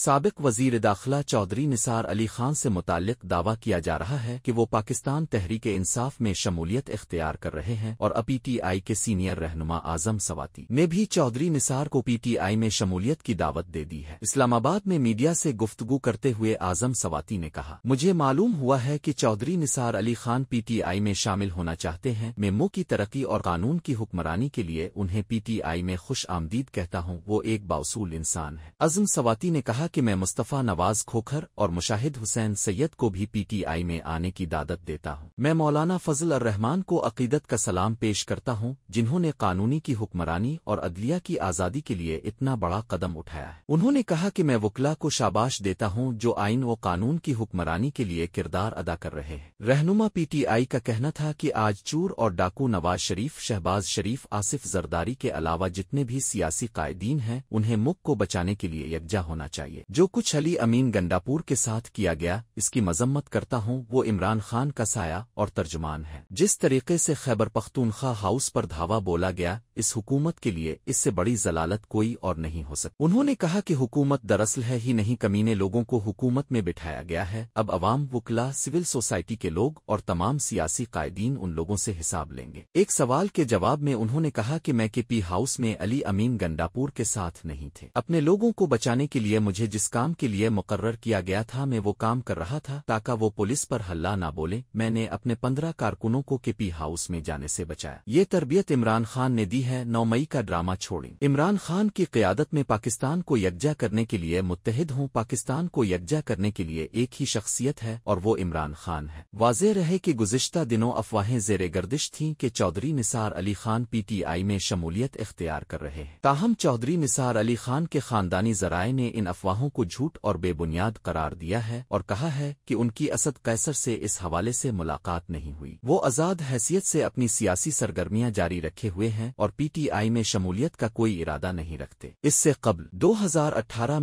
सबक वजीर दाखिला चौधरी निसार अली खान से मुतक दावा किया जा रहा है कि वो पाकिस्तान तहरीक इंसाफ में शमूलियत इख्तियार कर रहे हैं और अब आई के सीनियर रहनुमा आजम सवाती ने भी चौधरी निसार को पीटीआई में शमूलियत की दावत दे दी है इस्लामाबाद में मीडिया से गुफ्तगु करते हुए आजम सवाती ने कहा मुझे मालूम हुआ है कि चौधरी निसार अली खान पीटीआई में शामिल होना चाहते हैं मैं मुँह की तरक्की और कानून की हुक्मरानी के लिए उन्हें पीटीआई में खुश आमदीद कहता हूँ वो एक बासूल इंसान है आजम सवाती ने कहा कि मैं मुस्तफ़ा नवाज खोखर और मुशाहिद हुसैन सैयद को भी पीटीआई में आने की दादत देता हूं। मैं मौलाना फजल और रहमान को अकीदत का सलाम पेश करता हूं, जिन्होंने कानूनी की हुक्मरानी और अदलिया की आज़ादी के लिए इतना बड़ा कदम उठाया है उन्होंने कहा कि मैं वकला को शाबाश देता हूँ जो आइन व कानून की हुक्मरानी के लिए किरदार अदा कर रहे हैं रहनुमा पी का कहना था कि आज चूर और डाकू नवाज शरीफ शहबाज शरीफ आसिफ जरदारी के अलावा जितने भी सियासी कायदीन हैं उन्हें मुख को बचाने के लिए यकजा होना चाहिए चाहिए जो कुछ अली अमीन गंडापुर के साथ किया गया इसकी मजम्मत करता हूँ वो इमरान खान का साया और तर्जुमान है जिस तरीके से खैबर पख्तूनखा हाउस पर धावा बोला गया इस हुकूमत के लिए इससे बड़ी जलालत कोई और नहीं हो सकती उन्होंने कहा कि हुकूमत दरअसल है ही नहीं कमीने लोगों को हुकूमत में बिठाया गया है अब अवाम वकला सिविल सोसाइटी के लोग और तमाम सियासी कायदीन उन लोगों से हिसाब लेंगे एक सवाल के जवाब में उन्होंने कहा कि मैं के पी हाउस में अली अमीन गंडापुर के साथ नहीं थे अपने लोगों को बचाने के लिए मुझे मुझे जिस काम के लिए मुकर्र किया गया था मैं वो काम कर रहा था ताका वो पुलिस पर हल्ला ना बोले मैंने अपने पंद्रह कारकुनों को केपी हाउस में जाने से बचाया ये तरबियत इमरान खान ने दी है नौ मई का ड्रामा छोड़ी इमरान खान की क्यादत में पाकिस्तान को यकजा करने के लिए मुतहद हूँ पाकिस्तान को यकजा करने के लिए एक ही शख्सियत है और वो इमरान खान है वाज रहे कि गुजशत दिनों अफवाहें जेर गर्दिश थीं कि चौधरी निसार अली खान पीटीआई में शमूलियत इख्तियार कर रहे हैं ताहम चौधरी निसार अली खान के खानदानी जराये ने इन अफवाह अफवाहों को झूठ और बेबुनियाद करार दिया है और कहा है कि उनकी असद कैसर से इस हवाले से मुलाकात नहीं हुई वो आज़ाद हैसियत से अपनी सियासी सरगर्मियां जारी रखे हुए हैं और पीटीआई में शमूलियत का कोई इरादा नहीं रखते इससे कबल दो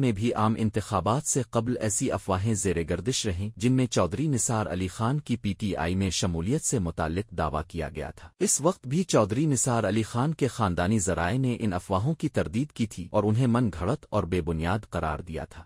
में भी आम इंतबात से कबल ऐसी अफवाहें जेर गर्दिश रहीं जिनमें चौधरी निसार अली खान की पीटीआई में शमूलियत से मुतालिक दावा किया गया था इस वक्त भी चौधरी निसार अली खान के खानदानी जराये ने इन अफवाहों की तरदीद की थी और उन्हें मन घड़त और बेबुनियाद करार दिया 기이하다.